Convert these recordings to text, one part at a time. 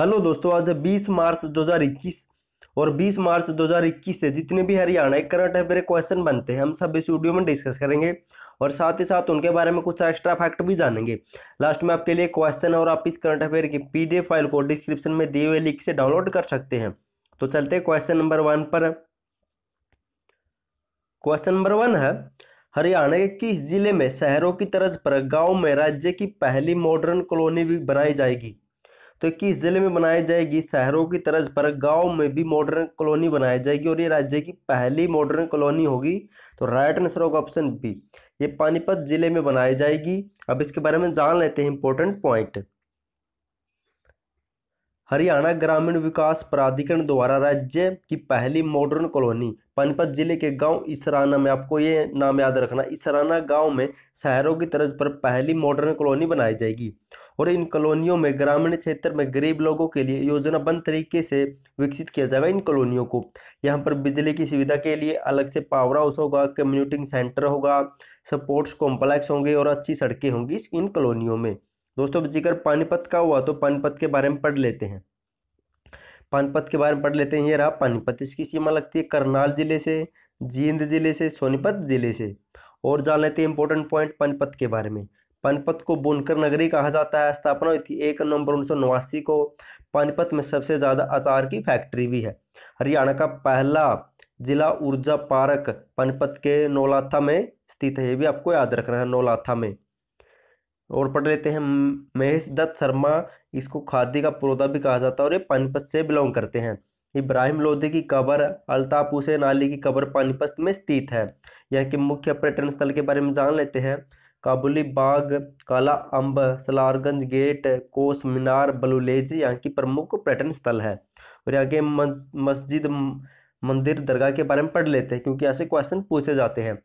hello दोस्तों आज 20 मार्च 2021 और 20 मार्च 2021 से जितने भी हरियाणा करंट अफेयर क्वेश्चन बनते हैं हम सब इस वीडियो में डिस्कस करेंगे और साथ ही साथ उनके बारे में कुछ एक्स्ट्रा फैक्ट भी जानेंगे लास्ट में आपके लिए क्वेश्चन और आप इस करंट अफेयर की पीडीएफ फाइल को डिस्क्रिप्शन में दिए हुए लिंक से डाउनलोड कर सकते हैं तो चलते क्वेश्चन नंबर वन पर क्वेश्चन नंबर वन है हरियाणा के किस जिले में शहरों की तरज पर गाँव में राज्य की पहली मॉडर्न कॉलोनी भी बनाई जाएगी तो इक्कीस जिले में बनाई जाएगी शहरों की तरज पर गांव में भी मॉडर्न कॉलोनी बनाई जाएगी और ये राज्य की पहली मॉडर्न कॉलोनी होगी तो राइट आंसर होगा ऑप्शन बी ये पानीपत जिले में बनाई जाएगी अब इसके बारे में जान लेते हैं इंपॉर्टेंट पॉइंट हरियाणा ग्रामीण विकास प्राधिकरण द्वारा राज्य की पहली मॉडर्न कॉलोनी पानीपत जिले के गांव इसराना में आपको ये नाम याद रखना इसराना गांव में शहरों की तरज पर पहली मॉडर्न कॉलोनी बनाई जाएगी और इन कॉलोनियों में ग्रामीण क्षेत्र में गरीब लोगों के लिए योजनाबंद तरीके से विकसित किया जाएगा इन कॉलोनियों को यहाँ पर बिजली की सुविधा के लिए अलग से पावर हाउस होगा कम्युनिटिंग सेंटर होगा सपोर्ट्स कॉम्प्लेक्स होंगे और अच्छी सड़कें होंगी इन कॉलोनियों में दोस्तों जिक्र पानीपत का हुआ तो पानीपत के बारे में पढ़ लेते हैं पानीपत के बारे में पढ़ लेते हैं ये रहा पानीपत इसकी सीमा लगती है करनाल जिले से जींद जिले से सोनीपत जिले से और जान लेते हैं इंपॉर्टेंट पॉइंट पानीपत के बारे में पानीपत को बुनकर नगरी कहा जाता है स्थापना हुई थी एक नवंबर उन्नीस को पानीपत में सबसे ज़्यादा अचार की फैक्ट्री भी है हरियाणा का पहला जिला ऊर्जा पार्क पानीपत के नौलाथा में स्थित है ये भी आपको याद रखना है नौलाथा में और पढ़ लेते हैं महेश दत्त शर्मा इसको खादी का पुरोधा भी कहा जाता है और ये पानीपत से बिलोंग करते हैं इब्राहिम लोधी की कबर अल्ताफ हुसैन अली की कबर पानीपत में स्थित है यहाँ के मुख्य पर्यटन स्थल के बारे में जान लेते हैं काबुली बाग काला अम्ब सलारगंज गेट कोस मीनार बलुलेज यहाँ की प्रमुख पर्यटन स्थल है और यहाँ के मस्जिद मंदिर दरगाह के बारे में पढ़ लेते हैं क्योंकि ऐसे क्वेश्चन पूछे जाते हैं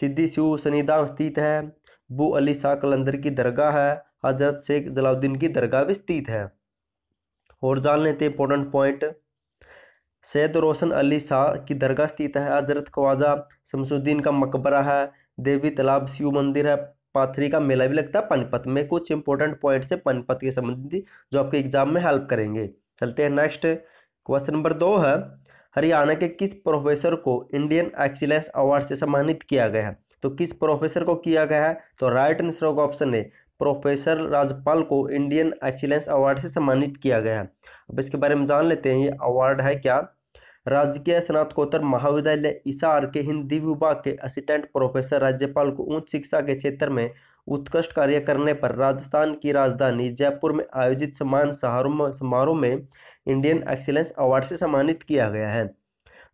सिद्धि शिव सनीदा स्थित है बू अली शाह कलंदर की दरगाह है हजरत शेख जलाउद्दीन की दरगाह भी स्थित है और जान लेते इंपॉर्टेंट पॉइंट सैद रोशन अली शाह की दरगाह स्थित है हजरत ख्वाजा शमसुद्दीन का मकबरा है देवी तालाब शिव मंदिर है पाथरी का मेला भी लगता है पनपत में कुछ इंपॉर्टेंट पॉइंट है पनपत के संबंधित जो आपके एग्जाम में हेल्प करेंगे चलते हैं नेक्स्ट क्वेश्चन नंबर दो है हरियाणा के किस प्रोफेसर को इंडियन एक्सीलेंस अवार्ड से सम्मानित किया गया है तो किस प्रोफेसर को किया गया है तो राइट आंसर होगा ऑप्शन ए प्रोफेसर राजपाल को इंडियन एक्सीलेंस अवार्ड से सम्मानित किया गया है अब इसके बारे में जान लेते हैं ये अवार्ड है क्या राजकीय स्नातकोत्तर महाविद्यालय इसार के हिंदी विभाग के असिस्टेंट प्रोफेसर राज्यपाल को उच्च शिक्षा के क्षेत्र में उत्कृष्ट कार्य करने पर राजस्थान की राजधानी जयपुर में आयोजित सम्मान समारोह में इंडियन एक्सीलेंस अवार्ड से सम्मानित किया गया है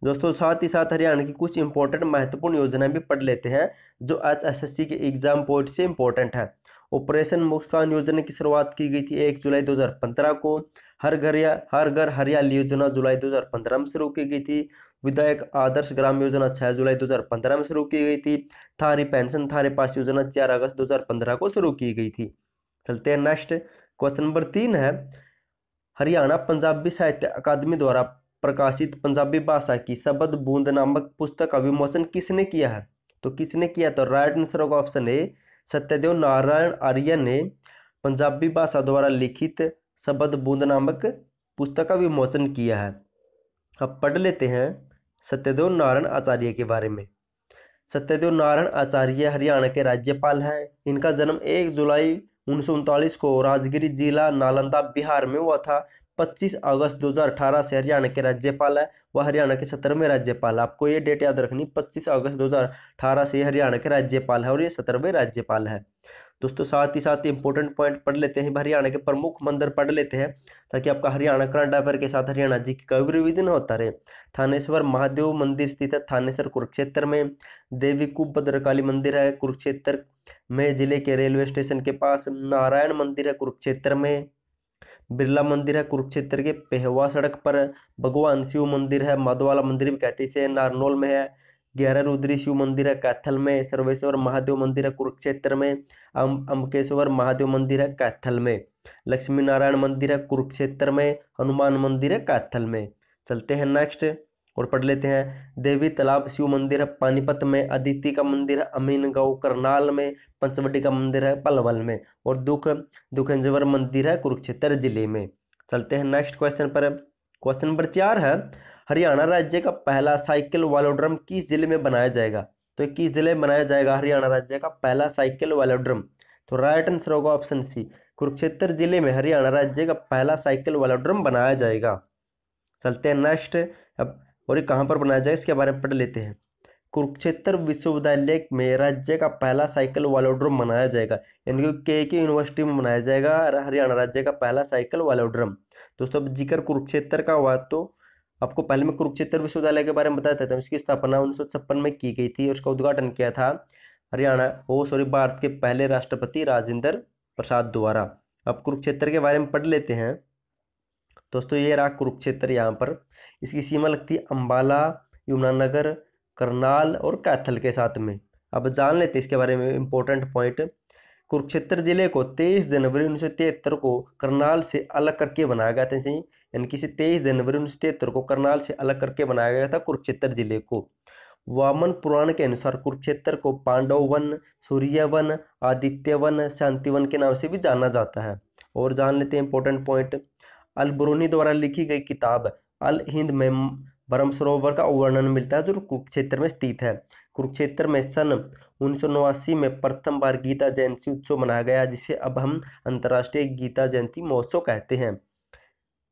दोस्तों साथ ही साथ हरियाणा की कुछ इंपॉर्टेंट महत्वपूर्ण योजनाएं भी पढ़ लेते हैं जो एच एसएससी के एग्जाम पॉइंट से इंपॉर्टेंट है ऑपरेशन मुस्कान योजना की शुरुआत की गई थी एक जुलाई 2015 को हर घर या हर घर हरियाली योजना जुलाई 2015 में शुरू की गई थी विधायक आदर्श ग्राम योजना 6 जुलाई 2015 में शुरू की गई थी थारी पेंशन थारे पास योजना 4 अगस्त 2015 को शुरू की गई थी चलते हैं नेक्स्ट क्वेश्चन नंबर तीन है हरियाणा पंजाबी साहित्य अकादमी द्वारा प्रकाशित पंजाबी भाषा की शब्द बूंद नामक पुस्तक का विमोचन किसने किया है तो किसने किया तो राइट आंसर होगा ऑप्शन ए सत्यदेव नारायण आर्य ने पंजाबी भाषा द्वारा लिखित शब्द बूंद नामक पुस्तक का विमोचन किया है अब पढ़ लेते हैं सत्यदेव नारायण आचार्य के बारे में सत्यदेव नारायण आचार्य हरियाणा के राज्यपाल हैं इनका जन्म 1 जुलाई उन्नीस को राजगिरी जिला नालंदा बिहार में हुआ था 25 अगस्त 2018 से हरियाणा के राज्यपाल है वह हरियाणा के सत्रहवें राज्यपाल है आपको ये डेट याद रखनी 25 अगस्त 2018 से हरियाणा के राज्यपाल है और ये सत्रहवें राज्यपाल है दोस्तों साथ ही साथ इंपॉर्टेंट पॉइंट पढ़ लेते हैं हरियाणा के प्रमुख मंदिर पढ़ लेते हैं ताकि आपका हरियाणा करंट अफेयर के साथ हरियाणा जी का रिविजन होता रहे थानेश्वर महादेव मंदिर स्थित है थानेश्वर कुरुक्षेत्र में देवी कुब भद्रकाली मंदिर है कुरुक्षेत्र में जिले के रेलवे स्टेशन के पास नारायण मंदिर है कुरुक्षेत्र में बिरला मंदिर है कुरुक्षेत्र के पेहवा सड़क पर भगवान शिव मंदिर है माधवाला मंदिर भी कहते हैं नारनौल में है ग्यारह रुद्री शिव मंदिर है कैथल में सर्वेश्वर महादेव मंदिर है कुरुक्षेत्र में अम अम्बकेश्वर महादेव मंदिर है कैथल में लक्ष्मी नारायण मंदिर है कुरुक्षेत्र में हनुमान मंदिर है कैथल में चलते हैं नेक्स्ट और पढ़ लेते हैं देवी तालाब शिव मंदिर है पानीपत में अदिति का मंदिर है अमीन गांव करनाल में पंचवटी का मंदिर है पलवल में और दुख दुखेंजवर मंदिर है कुरुक्षेत्र जिले में चलते हैं नेक्स्ट क्वेश्चन पर क्वेश्चन नंबर चार है हरियाणा राज्य का पहला साइकिल वालोड्रम किस जिले में बनाया जाएगा तो किस जिले में बनाया जाएगा हरियाणा राज्य का पहला साइकिल वालोड्रम तो राइट आंसर होगा ऑप्शन सी कुरुक्षेत्र जिले में हरियाणा राज्य का पहला साइकिल वालोड्रम बनाया जाएगा चलते हैं नेक्स्ट अब और ये कहाँ पर बनाया जाएगा इसके बारे में पढ़ लेते हैं कुरुक्षेत्र विश्वविद्यालय में राज्य का पहला साइकिल वालोड्रम मनाया जाएगा यानी कि के के यूनिवर्सिटी में मनाया जाएगा हरियाणा राज्य का पहला साइकिल वालोड्रम दोस्तों अब जिक्र कुरुक्षेत्र का हुआ तो आपको पहले मैं कुरुक्षेत्र विश्वविद्यालय के बारे में बताया था उसकी स्थापना उन्नीस में की गई थी और उसका उद्घाटन किया था हरियाणा ओ सॉरी भारत के पहले राष्ट्रपति राजेंद्र प्रसाद द्वारा अब कुरुक्षेत्र के बारे में पढ़ लेते हैं दोस्तों ये रहा कुरुक्षेत्र यहाँ पर इसकी सीमा लगती है अम्बाला यमुनानगर करनाल और कैथल के साथ में अब जान लेते इसके बारे में इम्पोर्टेंट पॉइंट कुरुक्षेत्र जिले को 23 जनवरी उन्नीस को करनाल से अलग करके बनाया गया था यानी कि इसे तेईस जनवरी उन्नीस को करनाल से अलग करके बनाया गया था कुरुक्षेत्र जिले को वामन पुराण के अनुसार कुरुक्षेत्र को पांडव वन सूर्य वन आदित्य वन शांति वन के नाम से भी जाना जाता है और जान लेते हैं इंपॉर्टेंट पॉइंट अलबरूनी द्वारा लिखी गई किताब अल हिंद में ब्रह्म सरोवर का वर्णन मिलता है जो कुरुक्षेत्र में स्थित है कुरुक्षेत्र में सन उन्नीस में प्रथम बार गीता जयंती उत्सव मनाया गया जिसे अब हम अंतर्राष्ट्रीय गीता जयंती महोत्सव कहते हैं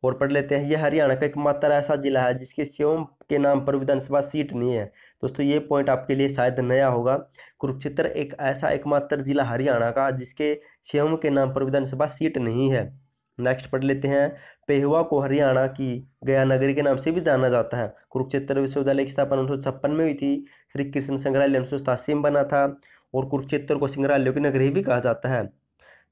और पढ़ लेते हैं यह हरियाणा का एकमात्र ऐसा जिला है जिसके सेवम के नाम पर विधानसभा सीट नहीं है दोस्तों ये पॉइंट आपके लिए शायद नया होगा कुरुक्षेत्र एक ऐसा एकमात्र जिला हरियाणा का जिसके सेवम के नाम पर विधानसभा सीट नहीं है नेक्स्ट पढ़ लेते हैं पेहवा को हरियाणा की गया नगरी के नाम से भी जाना जाता है कुरुक्षेत्र विश्वविद्यालय की स्थापना उन्नीस में हुई थी श्री कृष्ण संग्रहालय उन्नीस सौ में बना था और कुरुक्षेत्र को संग्रहालयों की नगरी भी कहा जाता है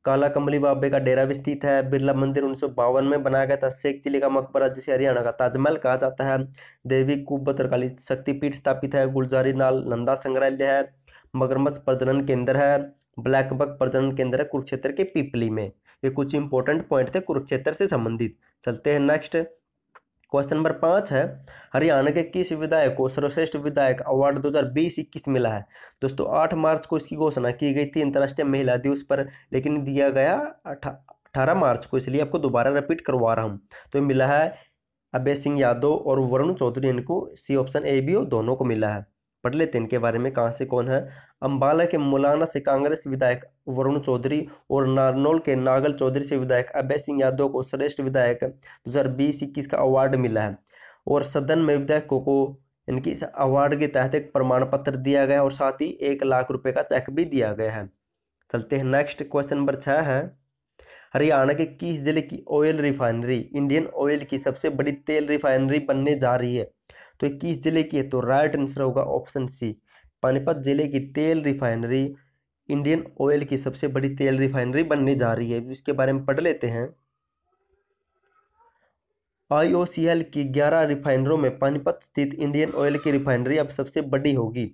काला कमली बाबे का डेरा भी स्थित है बिरला मंदिर उन्नीस में बनाया गया था शेख चिली का मकबरा जिसे हरियाणा का ताजमहल कहा जाता है देवी कुब्बतरकाली शक्तिपीठ स्थापित है गुलजारी नाल नंदा संग्रहालय है मगरमच्छ प्रजनन केंद्र है ब्लैक बग प्रजनन केंद्र है कुरुक्षेत्र के पीपली में ये कुछ इंपॉर्टेंट पॉइंट थे कुरुक्षेत्र से संबंधित चलते हैं नेक्स्ट क्वेश्चन नंबर पाँच है हरियाणा के किस विधायक को सर्वश्रेष्ठ विधायक अवार्ड 2020 इक्कीस मिला है दोस्तों आठ मार्च को इसकी घोषणा की गई थी अंतर्राष्ट्रीय महिला दिवस पर लेकिन दिया गया अठारह मार्च को इसलिए आपको दोबारा रिपीट करवा रहा हूँ तो मिला है अभय सिंह यादव और वरुण चौधरी इनको C option A B O दोनों को मिला है पढ़ लेते हैं इनके बारे में कहाँ से कौन है अम्बाला के मौलाना से कांग्रेस विधायक वरुण चौधरी और नारनौल के नागल चौधरी से विधायक अभय सिंह यादव को श्रेष्ठ विधायक दो हज़ार बीस इक्कीस का अवार्ड मिला है और सदन में विधायकों को इनकी इस अवार्ड के तहत एक प्रमाण पत्र दिया गया और साथ ही एक लाख रुपए का चेक भी दिया गया है चलते हैं नेक्स्ट क्वेश्चन नंबर छः है हरियाणा के किस जिले की ऑयल रिफाइनरी इंडियन ऑयल की सबसे बड़ी तेल रिफाइनरी बनने जा रही है तो किस जिले की है तो राइट आंसर होगा ऑप्शन सी पानीपत जिले की तेल रिफाइनरी इंडियन ऑयल की सबसे बड़ी तेल रिफाइनरी बनने जा रही है इसके बारे में पढ़ लेते हैं आईओसीएल की 11 रिफाइनरों में पानीपत स्थित इंडियन ऑयल की रिफाइनरी अब सबसे बड़ी होगी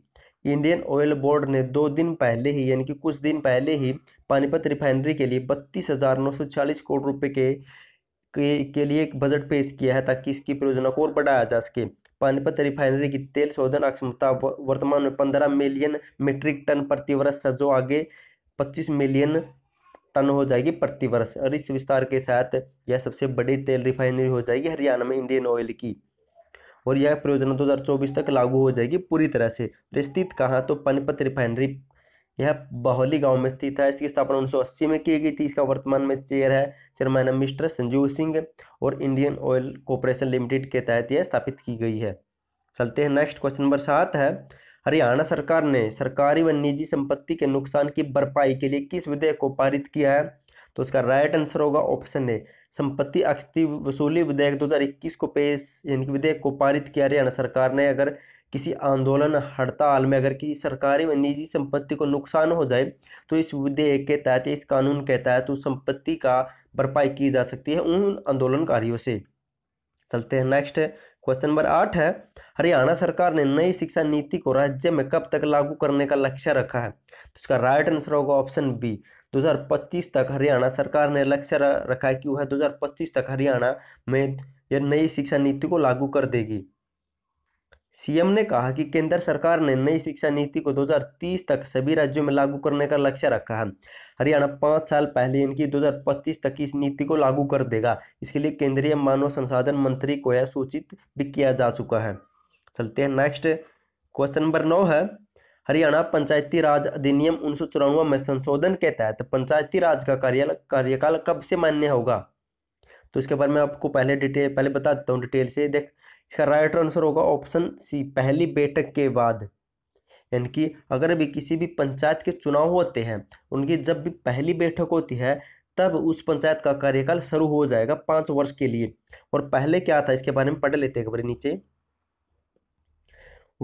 इंडियन ऑयल बोर्ड ने दो दिन पहले ही यानी कि कुछ दिन पहले ही पानीपत रिफाइनरी के लिए बत्तीस हज़ार नौ सौ चालीस करोड़ रुपए के के, के लिए एक बजट पेश किया है ताकि इसकी परियोजना को और बढ़ाया जा सके पानीपत रिफाइनरी की तेल शोधन अक्षमता वर्तमान में पंद्रह मिलियन मीट्रिक टन प्रतिवर्ष है जो आगे पच्चीस मिलियन टन हो जाएगी प्रतिवर्ष और इस विस्तार के साथ यह सबसे बड़ी तेल रिफाइनरी हो जाएगी हरियाणा में इंडियन ऑयल की और यह परियोजना 2024 तक लागू हो जाएगी पूरी तरह से स्थित कहाँ तो पानीपत रिफाइनरी यह बहौली गांव में स्थित है इसकी स्थापना 1980 में की गई थी इसका वर्तमान में चेयर है चेयरमैन है मिस्टर संजू सिंह और इंडियन ऑयल कॉरपोरेशन लिमिटेड के तहत यह स्थापित की गई है चलते हैं नेक्स्ट क्वेश्चन नंबर सात है हरियाणा सरकार ने सरकारी व निजी संपत्ति के नुकसान की भरपाई के लिए किस विधेयक को पारित किया है तो उसका राइट आंसर होगा ऑप्शन ए संपत्ति अक्षति वसूली विधेयक 2021 को पेश यानी कि विधेयक को पारित किया हरियाणा सरकार ने अगर किसी आंदोलन हड़ताल में अगर किसी सरकारी व निजी संपत्ति को नुकसान हो जाए तो इस विधेयक के तहत इस कानून के तहत उस संपत्ति का भरपाई की जा सकती है उन आंदोलनकारियों से चलते हैं नेक्स्ट क्वेश्चन नंबर आठ है हरियाणा सरकार ने नई शिक्षा नीति को राज्य में कब तक लागू करने का लक्ष्य रखा है तो इसका राइट आंसर होगा ऑप्शन बी 2025 तक हरियाणा सरकार ने लक्ष्य रखा है कि वह 2025 तक हरियाणा में यह नई शिक्षा नीति को लागू कर देगी सीएम ने कहा कि केंद्र सरकार ने नई शिक्षा नीति को 2030 तक सभी राज्यों में लागू करने का लक्ष्य रखा है हरियाणा पाँच साल पहले इनकी 2025 तक इस नीति को लागू कर देगा इसके लिए केंद्रीय मानव संसाधन मंत्री को यह सूचित भी किया जा चुका है चलते हैं नेक्स्ट क्वेश्चन नंबर नौ है हरियाणा पंचायती राज अधिनियम उन्नीस में संशोधन के तहत पंचायती राज का कार्यकाल कब से मान्य होगा तो इसके बारे में आपको पहले डिटेल पहले बता देता हूँ डिटेल से देख इसका राइट आंसर होगा ऑप्शन सी पहली बैठक के बाद यानी कि अगर अभी किसी भी पंचायत के चुनाव होते हैं उनकी जब भी पहली बैठक होती है तब उस पंचायत का कार्यकाल शुरू हो जाएगा पाँच वर्ष के लिए और पहले क्या था इसके बारे में पढ़ लेते हैं नीचे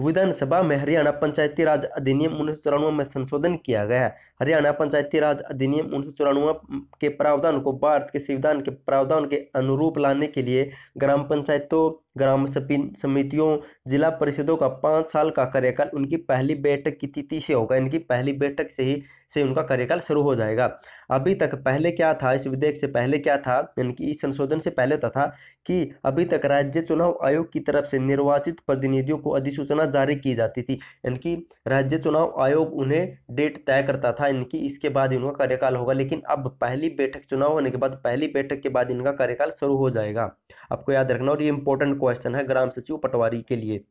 विधानसभा में हरियाणा पंचायती राज अधिनियम उन्नीस में संशोधन किया गया है हरियाणा पंचायती राज अधिनियम उन्नीस के प्रावधान को भारत के संविधान के प्रावधान के अनुरूप लाने के लिए ग्राम पंचायतों ग्राम समितियों जिला परिषदों का पाँच साल का कार्यकाल उनकी पहली बैठक की तिथि से होगा इनकी पहली बैठक से ही से उनका कार्यकाल शुरू हो जाएगा अभी तक पहले क्या था इस विधेयक से पहले क्या था यानी कि इस संशोधन से पहले था, था कि अभी तक राज्य चुनाव आयोग की तरफ से निर्वाचित प्रतिनिधियों को अधिसूचना जारी की जाती थी यानी कि राज्य चुनाव आयोग उन्हें डेट तय करता था इनकी इसके बाद इनका कार्यकाल होगा लेकिन अब पहली बैठक चुनाव होने के बाद पहली बैठक के बाद इनका कार्यकाल शुरू हो जाएगा आपको याद रखना और ये इंपॉर्टेंट क्वेश्चन है ग्राम सचिव पटवारी के लिए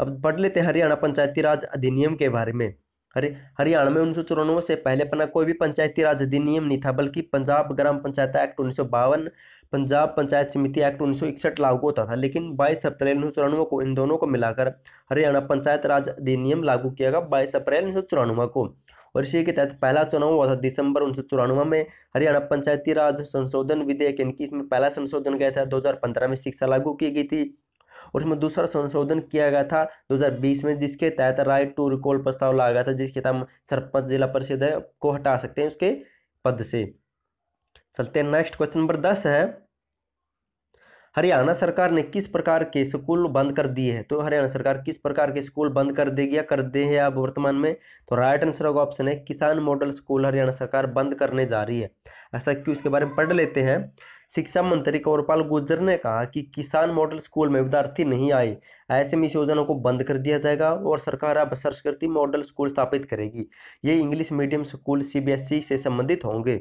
अब पढ़ लेते हैं हरियाणा पंचायती राज अधिनियम के बारे में हरे हरियाणा में उन्नीस से पहले अपना कोई भी पंचायती राज अधिनियम नहीं था बल्कि पंजाब ग्राम पंचायत एक्ट उन्नीस पंजाब पंचायत समिति एक्ट उन्नीस लागू होता था लेकिन 22 अप्रैल उन्नीस को इन दोनों को मिलाकर हरियाणा पंचायत राज अधिनियम लागू किया गया 22 अप्रैल उन्नीस को और इसी के तहत पहला चुनाव हुआ था दिसंबर उन्नीस में हरियाणा पंचायती राज संशोधन विधेयक इनकी इसमें पहला संशोधन गया था 2015 में शिक्षा लागू की गई थी और इसमें दूसरा संशोधन किया गया था 2020 में जिसके तहत राइट टू रिकॉल प्रस्ताव लाया गया था जिसके तहत सरपंच जिला परिषद को हटा सकते हैं उसके पद से चलते हैं नेक्स्ट क्वेश्चन नंबर दस है हरियाणा सरकार ने किस प्रकार के स्कूल बंद कर दिए हैं तो हरियाणा सरकार किस प्रकार के स्कूल बंद कर देगी या कर दे है अब वर्तमान में तो राइट आंसर होगा ऑप्शन है किसान मॉडल स्कूल हरियाणा सरकार बंद करने जा रही है ऐसा क्यों इसके बारे में पढ़ लेते हैं शिक्षा मंत्री कौरपाल गुर्जर ने कहा कि किसान मॉडल स्कूल में विद्यार्थी नहीं आए ऐसे में इस योजना को बंद कर दिया जाएगा और सरकार अब सरस्कृति मॉडल स्कूल स्थापित करेगी ये इंग्लिश मीडियम स्कूल सी से संबंधित होंगे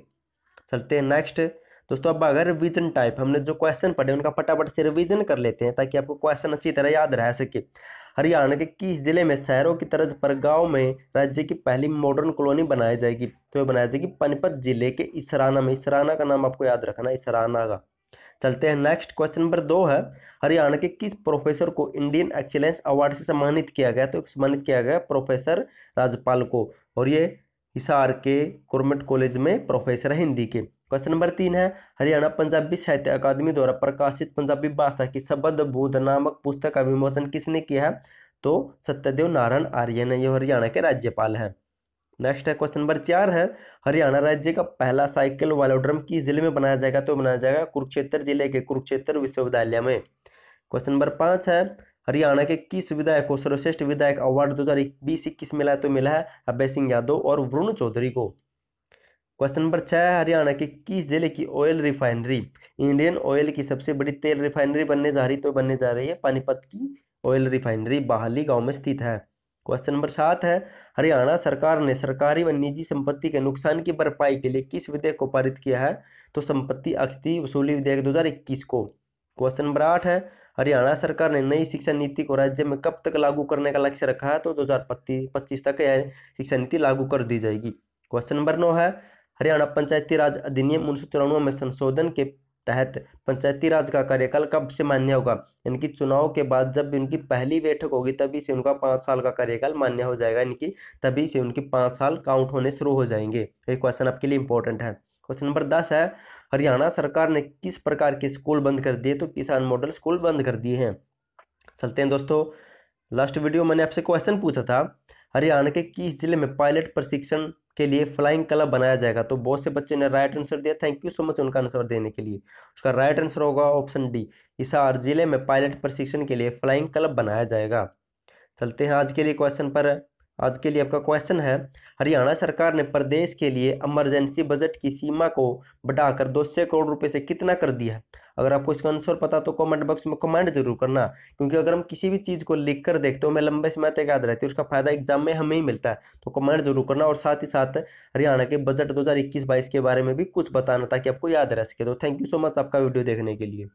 चलते हैं नेक्स्ट दोस्तों अब अगर रिविजन टाइप हमने जो क्वेश्चन पढ़े उनका फटाफट से रिविजन कर लेते हैं ताकि आपको क्वेश्चन अच्छी तरह याद रह सके हरियाणा के किस जिले में शहरों की तरज पर गांव में राज्य की पहली मॉडर्न कॉलोनी बनाई जाएगी तो ये बनाई जाएगी पनीपत जिले के इसराना में इसराना का नाम आपको याद रखना इसराना का चलते हैं नेक्स्ट क्वेश्चन नंबर दो है हरियाणा के किस प्रोफेसर को इंडियन एक्सीलेंस अवार्ड से सम्मानित किया गया तो सम्मानित किया गया प्रोफेसर राजपाल को और ये हिसार के गवर्नमेंट कॉलेज में प्रोफेसर है हिंदी के क्वेश्चन नंबर तीन है हरियाणा पंजाबी साहित्य अकादमी द्वारा प्रकाशित पंजाबी भाषा की शब्द बोध नामक पुस्तक का विमोचन किसने किया है तो सत्यदेव नारायण आर्य ने यह हरियाणा के राज्यपाल हैं नेक्स्ट है क्वेश्चन नंबर चार है हरियाणा राज्य का पहला साइकिल वालोड्रम किस जिले में बनाया जाएगा तो बनाया जाएगा कुरुक्षेत्र जिले के कुरुक्षेत्र विश्वविद्यालय में क्वेश्चन नंबर पाँच है हरियाणा के किस विधायक को सर्वश्रेष्ठ विधायक अवार्ड दो हज़ार इक्कीस मिला है तो मिला है अभय सिंह यादव और वरुण चौधरी को क्वेश्चन नंबर छः हरियाणा के किस जिले की ऑयल रिफाइनरी इंडियन ऑयल की सबसे बड़ी तेल रिफाइनरी बनने जा रही तो बनने जा रही है पानीपत की ऑयल रिफाइनरी बाहली गांव में स्थित है क्वेश्चन नंबर सात है हरियाणा सरकार ने सरकारी व निजी संपत्ति के नुकसान की भरपाई के लिए किस विधेयक को पारित किया है तो संपत्ति अक्षति वसूली विधेयक दो को क्वेश्चन नंबर आठ है हरियाणा सरकार ने नई शिक्षा नीति को राज्य में कब तक लागू करने का लक्ष्य रखा है तो दो तक यह शिक्षा नीति लागू कर दी जाएगी क्वेश्चन नंबर नौ है हरियाणा पंचायती राज अधिनियम उन्नीस में संशोधन के तहत पंचायती राज का कार्यकाल कब से मान्य होगा इनकी चुनाव के बाद जब इनकी पहली बैठक होगी तभी से उनका पाँच साल का कार्यकाल मान्य हो जाएगा इनकी तभी से उनकी पाँच साल काउंट होने शुरू हो जाएंगे ये क्वेश्चन आपके लिए इंपॉर्टेंट है क्वेश्चन नंबर दस है हरियाणा सरकार ने किस प्रकार के स्कूल बंद कर दिए तो किसान मॉडल स्कूल बंद कर दिए हैं चलते हैं दोस्तों लास्ट वीडियो मैंने आपसे क्वेश्चन पूछा था हरियाणा के किस जिले में पायलट प्रशिक्षण के लिए फ्लाइंग क्लब बनाया जाएगा तो बहुत से बच्चे ने राइट आंसर दिया थैंक यू सो मच उनका आंसर देने के लिए उसका राइट आंसर होगा ऑप्शन डी हिसार जिले में पायलट प्रशिक्षण के लिए फ्लाइंग क्लब बनाया जाएगा चलते हैं आज के लिए क्वेश्चन पर आज के लिए आपका क्वेश्चन है हरियाणा सरकार ने प्रदेश के लिए इमरजेंसी बजट की सीमा को बढ़ाकर दो सौ करोड़ रुपए से कितना कर दिया है अगर आपको इसका आंसर पता तो कमेंट बॉक्स में कमेंट जरूर करना क्योंकि अगर हम किसी भी चीज़ को लिख कर देखते हो हमें लंबे समय तक याद रहती है उसका फायदा एग्जाम में हमें ही मिलता है तो कमेंट जरूर करना और साथ ही साथ हरियाणा के बजट दो हज़ार के बारे में भी कुछ बताना ताकि आपको याद रह सके तो थैंक यू सो मच आपका वीडियो देखने के लिए